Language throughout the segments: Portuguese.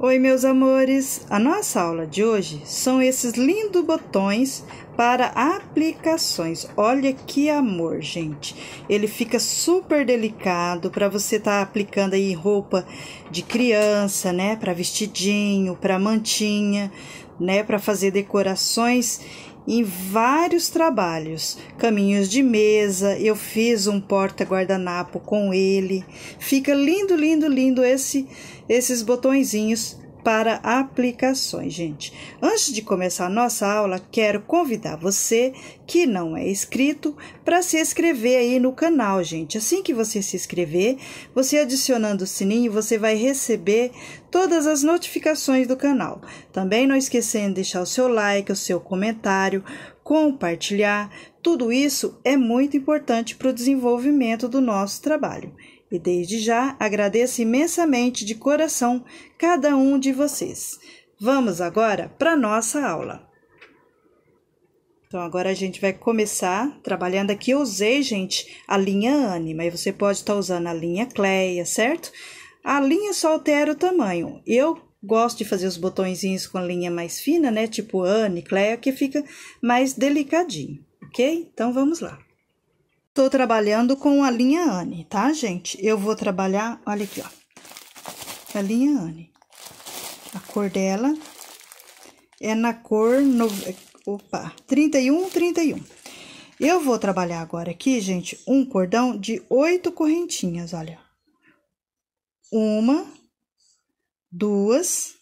Oi, meus amores! A nossa aula de hoje são esses lindos botões para aplicações. Olha que amor, gente! Ele fica super delicado para você estar tá aplicando aí roupa de criança, né? Para vestidinho, para mantinha, né? Para fazer decorações em vários trabalhos, caminhos de mesa, eu fiz um porta guardanapo com ele. Fica lindo, lindo, lindo esse esses botõezinhos para aplicações, gente. Antes de começar a nossa aula, quero convidar você que não é inscrito para se inscrever aí no canal, gente. Assim que você se inscrever, você adicionando o sininho, você vai receber todas as notificações do canal. Também não esquecendo de deixar o seu like, o seu comentário, compartilhar. Tudo isso é muito importante para o desenvolvimento do nosso trabalho. E desde já agradeço imensamente de coração cada um de vocês. Vamos agora para nossa aula. Então, agora a gente vai começar trabalhando aqui. Eu usei, gente, a linha Anne, mas você pode estar tá usando a linha Cleia, certo? A linha só altera o tamanho. Eu gosto de fazer os botõezinhos com a linha mais fina, né? Tipo Anne, Cleia, que fica mais delicadinho, ok? Então, vamos lá. Tô trabalhando com a linha Anne, tá, gente? Eu vou trabalhar, olha aqui, ó. A linha Anne. A cor dela é na cor... No, opa, 31, 31. Eu vou trabalhar agora aqui, gente, um cordão de oito correntinhas, olha. Uma, duas,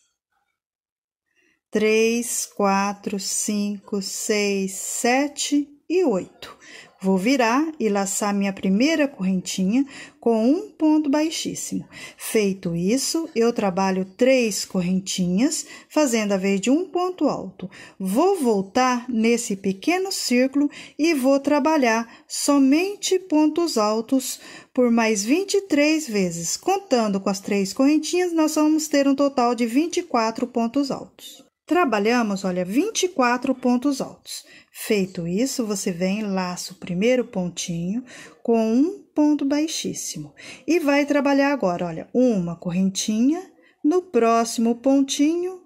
três, quatro, cinco, seis, sete e oito. Vou virar e laçar minha primeira correntinha com um ponto baixíssimo. Feito isso, eu trabalho três correntinhas, fazendo a vez de um ponto alto. Vou voltar nesse pequeno círculo e vou trabalhar somente pontos altos por mais 23 vezes. Contando com as três correntinhas, nós vamos ter um total de 24 pontos altos. Trabalhamos, olha, 24 pontos altos. Feito isso, você vem, laça o primeiro pontinho com um ponto baixíssimo e vai trabalhar agora, olha, uma correntinha, no próximo pontinho,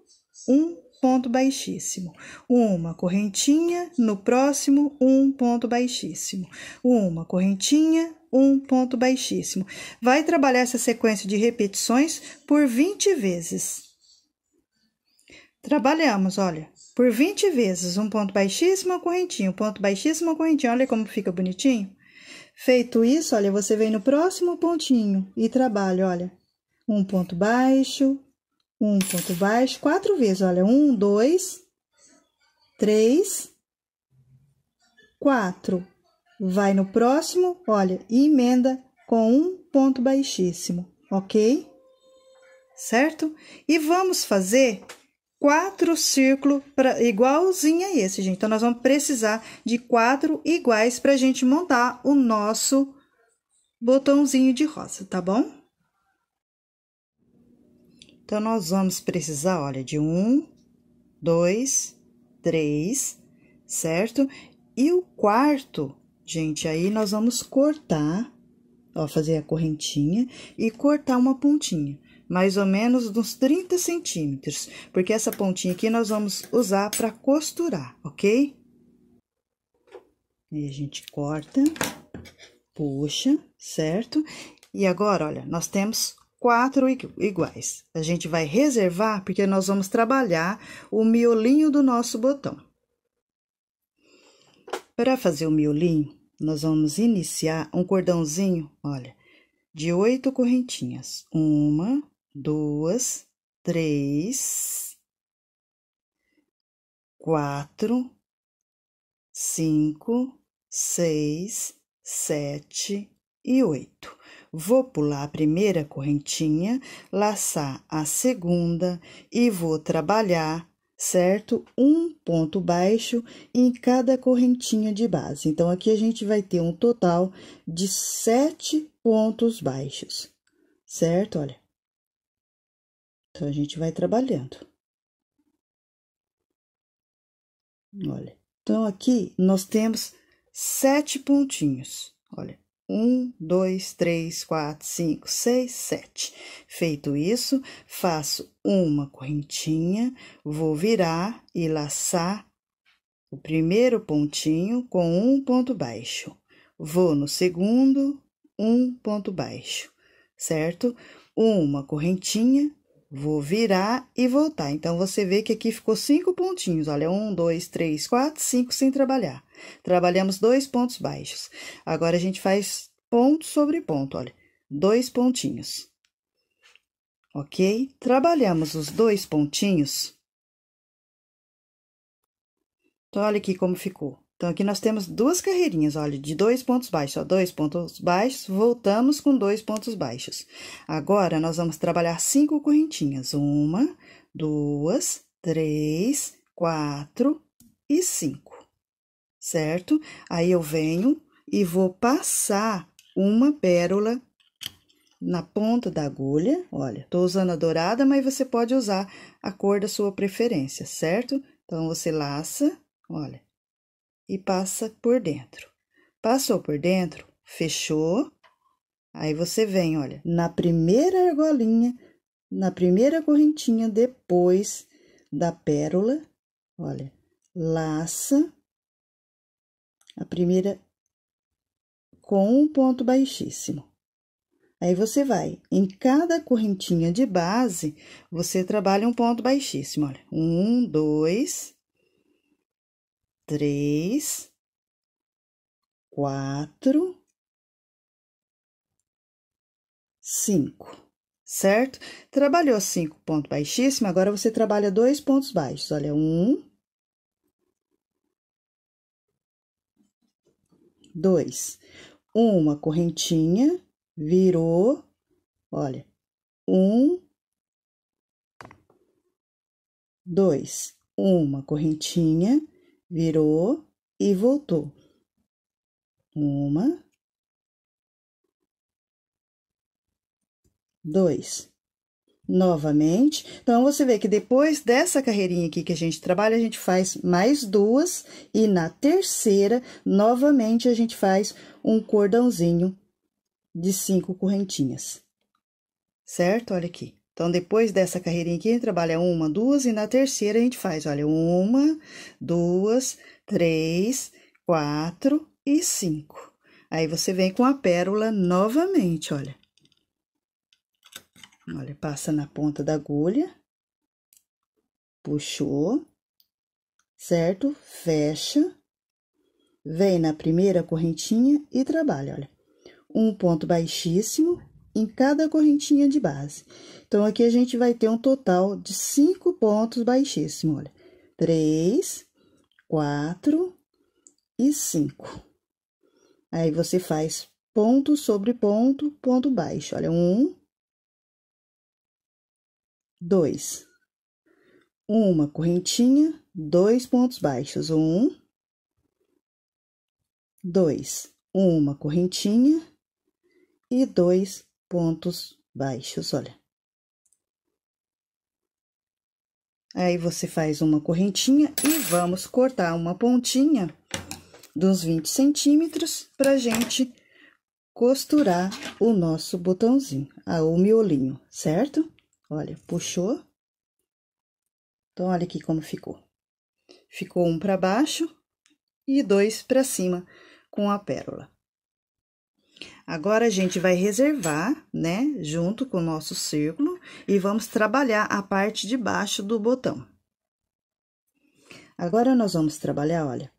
um ponto baixíssimo, uma correntinha, no próximo, um ponto baixíssimo, uma correntinha, um ponto baixíssimo. Vai trabalhar essa sequência de repetições por 20 vezes. Trabalhamos, olha, por 20 vezes um ponto baixíssimo, uma correntinha, um ponto baixíssimo, uma correntinha. Olha como fica bonitinho. Feito isso, olha, você vem no próximo pontinho e trabalha, olha. Um ponto baixo, um ponto baixo, quatro vezes, olha. Um, dois, três, quatro. Vai no próximo, olha, e emenda com um ponto baixíssimo, ok? Certo? E vamos fazer quatro círculos pra, igualzinho a esse, gente. Então, nós vamos precisar de quatro iguais para a gente montar o nosso botãozinho de rosa, tá bom? Então, nós vamos precisar, olha, de um, dois, três, certo? E o quarto, gente, aí nós vamos cortar, ó, fazer a correntinha e cortar uma pontinha mais ou menos uns 30 centímetros, porque essa pontinha aqui nós vamos usar para costurar, ok? E a gente corta, puxa, certo? E agora, olha, nós temos quatro iguais. A gente vai reservar porque nós vamos trabalhar o miolinho do nosso botão. Para fazer o miolinho, nós vamos iniciar um cordãozinho, olha, de oito correntinhas. Uma, duas, três, quatro, cinco, seis, sete e oito. Vou pular a primeira correntinha, laçar a segunda e vou trabalhar, certo? Um ponto baixo em cada correntinha de base. Então, aqui a gente vai ter um total de sete pontos baixos, certo? Olha, então a gente vai trabalhando. Olha, então aqui nós temos sete pontinhos. Olha, um, dois, três, quatro, cinco, seis, sete. Feito isso, faço uma correntinha, vou virar e laçar o primeiro pontinho com um ponto baixo. Vou no segundo, um ponto baixo, certo? Uma correntinha, Vou virar e voltar. Então, você vê que aqui ficou cinco pontinhos. Olha, um, dois, três, quatro, cinco sem trabalhar. Trabalhamos dois pontos baixos. Agora, a gente faz ponto sobre ponto, olha. Dois pontinhos. Ok? Trabalhamos os dois pontinhos. Então, olha aqui como ficou. Então, aqui nós temos duas carreirinhas, olha, de dois pontos baixos, ó, dois pontos baixos, voltamos com dois pontos baixos. Agora, nós vamos trabalhar cinco correntinhas, uma, duas, três, quatro e cinco, certo? Aí, eu venho e vou passar uma pérola na ponta da agulha, olha, tô usando a dourada, mas você pode usar a cor da sua preferência, certo? Então, você laça, olha e passa por dentro. Passou por dentro, fechou. Aí você vem, olha, na primeira argolinha, na primeira correntinha depois da pérola, olha, laça a primeira com um ponto baixíssimo. Aí você vai, em cada correntinha de base, você trabalha um ponto baixíssimo, olha, um, dois, três, quatro, cinco certo? Trabalhou cinco pontos baixíssimo, agora você trabalha dois pontos baixos. Olha, um, dois, uma correntinha, virou, olha, um, dois, uma correntinha, virou e voltou. Uma, dois. Novamente, então você vê que depois dessa carreirinha aqui que a gente trabalha, a gente faz mais duas e na terceira, novamente, a gente faz um cordãozinho de cinco correntinhas, certo? Olha aqui. Então, depois dessa carreirinha aqui, a gente trabalha uma, duas, e na terceira a gente faz, olha, uma, duas, três, quatro e cinco. Aí, você vem com a pérola novamente, olha. Olha, passa na ponta da agulha, puxou, certo? Fecha, vem na primeira correntinha e trabalha, olha. Um ponto baixíssimo em cada correntinha de base. Então, aqui a gente vai ter um total de cinco pontos baixíssimos, olha. Três, quatro e cinco. Aí, você faz ponto sobre ponto, ponto baixo. Olha, um, dois. Uma correntinha, dois pontos baixos. Um, dois. Uma correntinha e dois pontos baixos, olha. Aí você faz uma correntinha e vamos cortar uma pontinha dos 20 centímetros pra gente costurar o nosso botãozinho, ah, o miolinho, certo? Olha, puxou. Então, olha aqui como ficou. Ficou um para baixo e dois para cima com a pérola. Agora, a gente vai reservar, né, junto com o nosso círculo, e vamos trabalhar a parte de baixo do botão. Agora, nós vamos trabalhar, olha.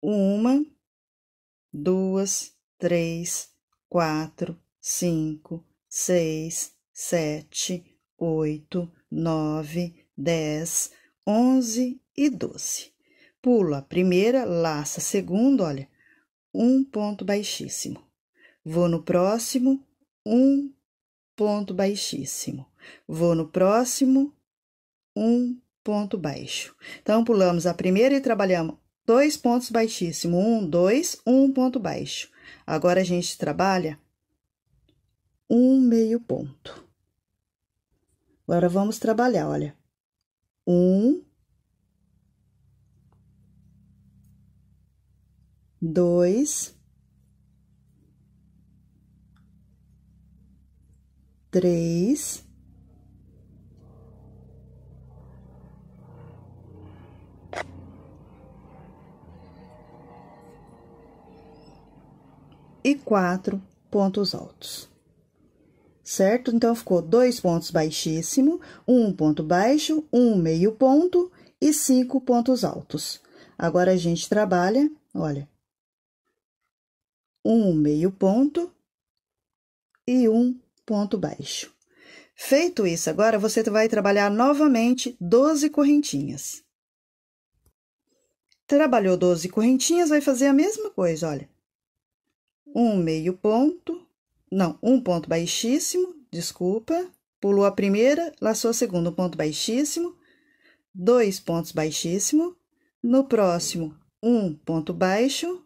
Uma, duas, três, quatro, cinco, seis, sete, oito, nove, dez, onze e doze. Pula a primeira, laça a segunda, olha, um ponto baixíssimo. Vou no próximo, um ponto baixíssimo. Vou no próximo, um ponto baixo. Então, pulamos a primeira e trabalhamos dois pontos baixíssimos. Um, dois, um ponto baixo. Agora, a gente trabalha um meio ponto. Agora, vamos trabalhar, olha. Um, dois, três, e quatro pontos altos. Certo? Então, ficou dois pontos baixíssimo, um ponto baixo, um meio ponto e cinco pontos altos. Agora, a gente trabalha, olha, um meio ponto e um ponto baixo. Feito isso, agora você vai trabalhar novamente 12 correntinhas. Trabalhou 12 correntinhas, vai fazer a mesma coisa, olha. Um meio ponto, não, um ponto baixíssimo, desculpa. Pulou a primeira, laçou a segunda, um ponto baixíssimo, dois pontos baixíssimo, no próximo, um ponto baixo,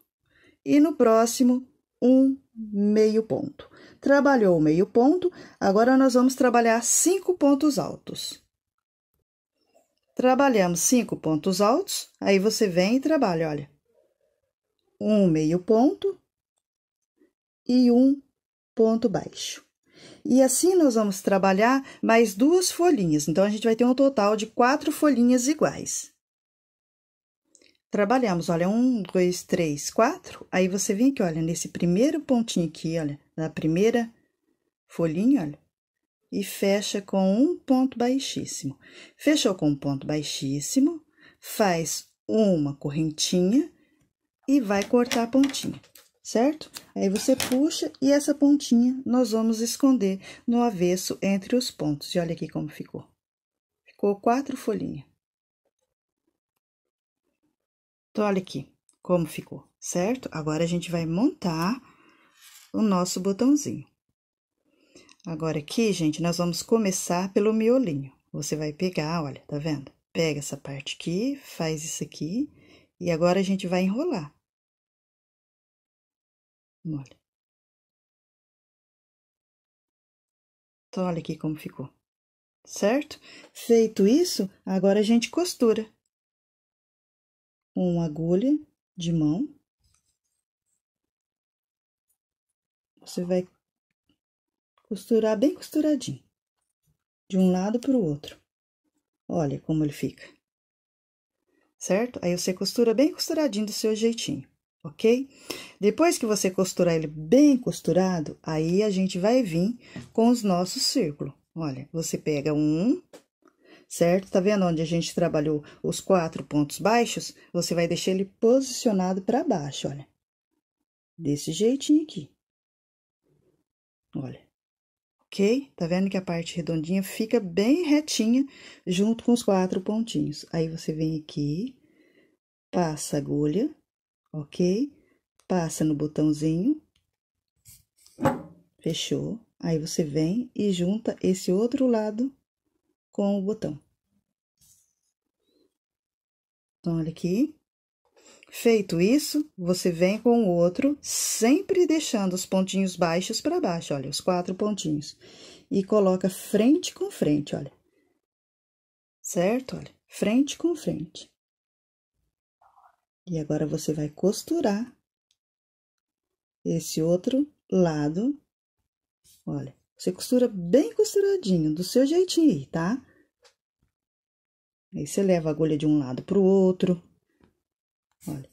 e no próximo, um meio ponto. Trabalhou meio ponto, agora nós vamos trabalhar cinco pontos altos. Trabalhamos cinco pontos altos, aí você vem e trabalha, olha. Um meio ponto e um ponto baixo. E assim nós vamos trabalhar mais duas folhinhas, então a gente vai ter um total de quatro folhinhas iguais trabalhamos, olha, um, dois, três, quatro. Aí você vem aqui, olha, nesse primeiro pontinho aqui, olha, na primeira folhinha, olha, e fecha com um ponto baixíssimo. Fechou com um ponto baixíssimo, faz uma correntinha e vai cortar a pontinha, certo? Aí você puxa e essa pontinha nós vamos esconder no avesso entre os pontos. E olha aqui como ficou. Ficou quatro folhinhas. Então, olha aqui como ficou, certo? Agora, a gente vai montar o nosso botãozinho. Agora, aqui, gente, nós vamos começar pelo miolinho. Você vai pegar, olha, tá vendo? Pega essa parte aqui, faz isso aqui, e agora a gente vai enrolar. Olha. Então, olha aqui como ficou, certo? Feito isso, agora a gente costura uma agulha de mão. Você vai costurar bem costuradinho, de um lado para o outro. Olha como ele fica. Certo? Aí você costura bem costuradinho do seu jeitinho, ok? Depois que você costurar ele bem costurado, aí a gente vai vir com os nossos círculos. Olha, você pega um, certo? Tá vendo onde a gente trabalhou os quatro pontos baixos? Você vai deixar ele posicionado para baixo, olha. Desse jeitinho aqui. Olha. Ok? Tá vendo que a parte redondinha fica bem retinha junto com os quatro pontinhos. Aí você vem aqui, passa a agulha, ok? Passa no botãozinho. Fechou. Aí você vem e junta esse outro lado com o botão. Então, olha aqui. Feito isso, você vem com o outro, sempre deixando os pontinhos baixos para baixo, olha, os quatro pontinhos. E coloca frente com frente, olha. Certo? Olha, frente com frente. E agora você vai costurar esse outro lado, olha, você costura bem costuradinho, do seu jeitinho, tá? Aí você leva a agulha de um lado pro outro. Olha.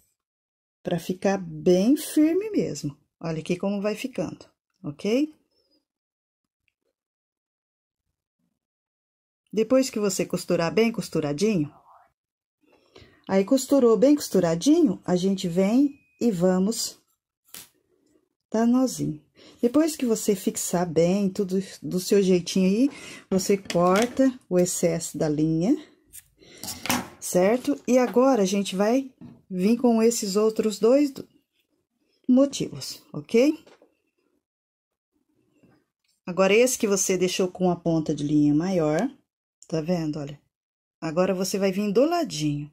Pra ficar bem firme mesmo. Olha aqui como vai ficando, ok? Depois que você costurar bem costuradinho, aí costurou bem costuradinho, a gente vem e vamos dar nozinho. Depois que você fixar bem, tudo do seu jeitinho aí, você corta o excesso da linha, certo? E agora, a gente vai vir com esses outros dois motivos, ok? Agora, esse que você deixou com a ponta de linha maior, tá vendo? Olha, agora você vai vir do ladinho.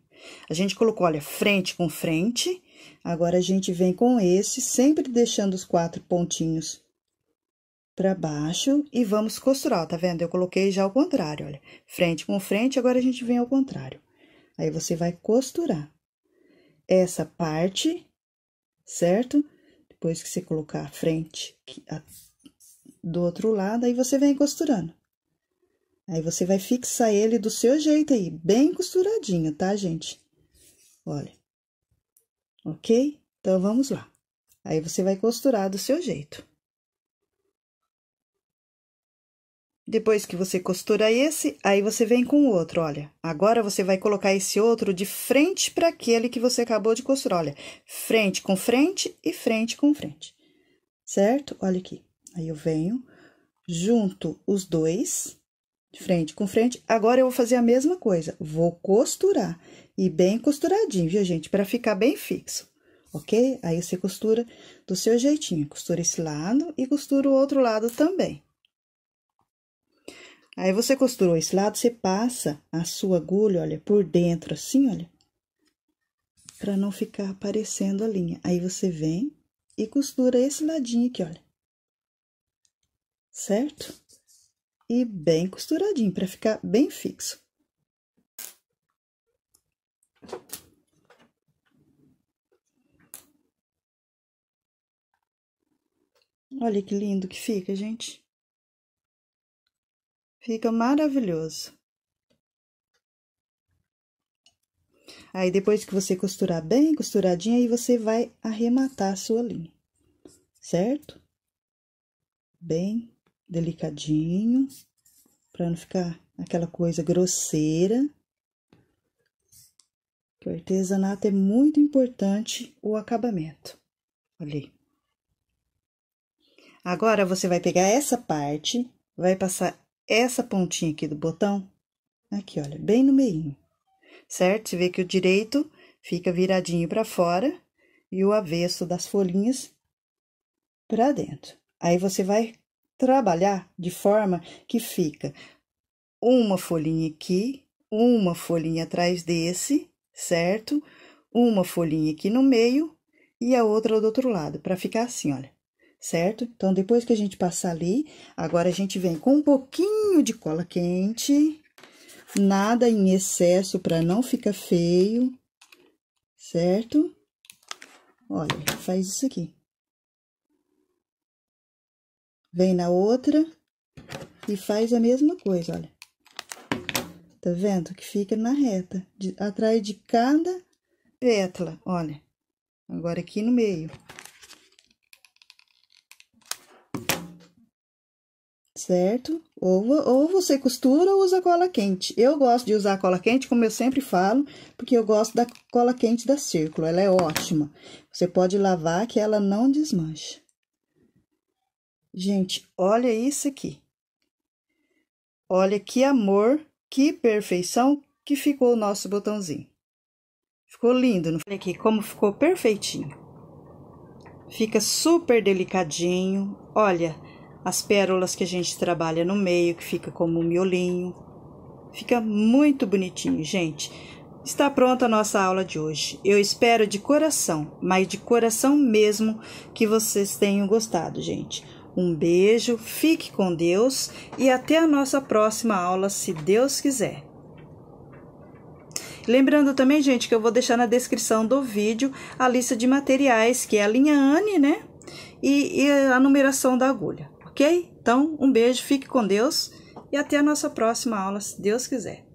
A gente colocou, olha, frente com frente Agora, a gente vem com esse, sempre deixando os quatro pontinhos para baixo e vamos costurar, ó, tá vendo? Eu coloquei já ao contrário, olha, frente com frente, agora a gente vem ao contrário. Aí, você vai costurar essa parte, certo? Depois que você colocar a frente do outro lado, aí você vem costurando. Aí, você vai fixar ele do seu jeito aí, bem costuradinho, tá, gente? Olha ok? Então vamos lá. Aí você vai costurar do seu jeito. Depois que você costura esse, aí você vem com o outro, olha. Agora você vai colocar esse outro de frente para aquele que você acabou de costurar, olha. Frente com frente e frente com frente. Certo? Olha aqui. Aí eu venho, junto os dois, frente com frente. Agora eu vou fazer a mesma coisa. Vou costurar e bem costuradinho, viu, gente? Para ficar bem fixo, ok? Aí você costura do seu jeitinho, costura esse lado e costura o outro lado também. Aí você costurou esse lado, você passa a sua agulha, olha, por dentro assim, olha, para não ficar aparecendo a linha. Aí você vem e costura esse ladinho aqui, olha. Certo? E bem costuradinho para ficar bem fixo. Olha que lindo que fica, gente. Fica maravilhoso. Aí, depois que você costurar bem, costuradinha, aí você vai arrematar a sua linha, certo? Bem delicadinho, para não ficar aquela coisa grosseira. Para o artesanato é muito importante o acabamento. Olha aí. Agora, você vai pegar essa parte, vai passar essa pontinha aqui do botão, aqui, olha, bem no meio, certo? Você vê que o direito fica viradinho para fora e o avesso das folhinhas para dentro. Aí, você vai trabalhar de forma que fica uma folhinha aqui, uma folhinha atrás desse, certo? Uma folhinha aqui no meio e a outra do outro lado, para ficar assim, olha, certo? Então, depois que a gente passar ali, agora a gente vem com um pouquinho de cola quente, nada em excesso para não ficar feio, certo? Olha, faz isso aqui. Vem na outra e faz a mesma coisa, olha tá vendo? Que fica na reta, de, atrás de cada pétala, olha. Agora aqui no meio. Certo? Ou, ou você costura ou usa cola quente. Eu gosto de usar cola quente, como eu sempre falo, porque eu gosto da cola quente da Círculo, ela é ótima. Você pode lavar que ela não desmancha. Gente, olha isso aqui. Olha que amor que perfeição que ficou o nosso botãozinho. Ficou lindo, não falei aqui como ficou perfeitinho. Fica super delicadinho. Olha as pérolas que a gente trabalha no meio, que fica como um miolinho. Fica muito bonitinho, gente. Está pronta a nossa aula de hoje. Eu espero de coração, mas de coração mesmo, que vocês tenham gostado, gente. Um beijo, fique com Deus e até a nossa próxima aula, se Deus quiser. Lembrando também, gente, que eu vou deixar na descrição do vídeo a lista de materiais, que é a linha Anne, né? E, e a numeração da agulha, ok? Então, um beijo, fique com Deus e até a nossa próxima aula, se Deus quiser.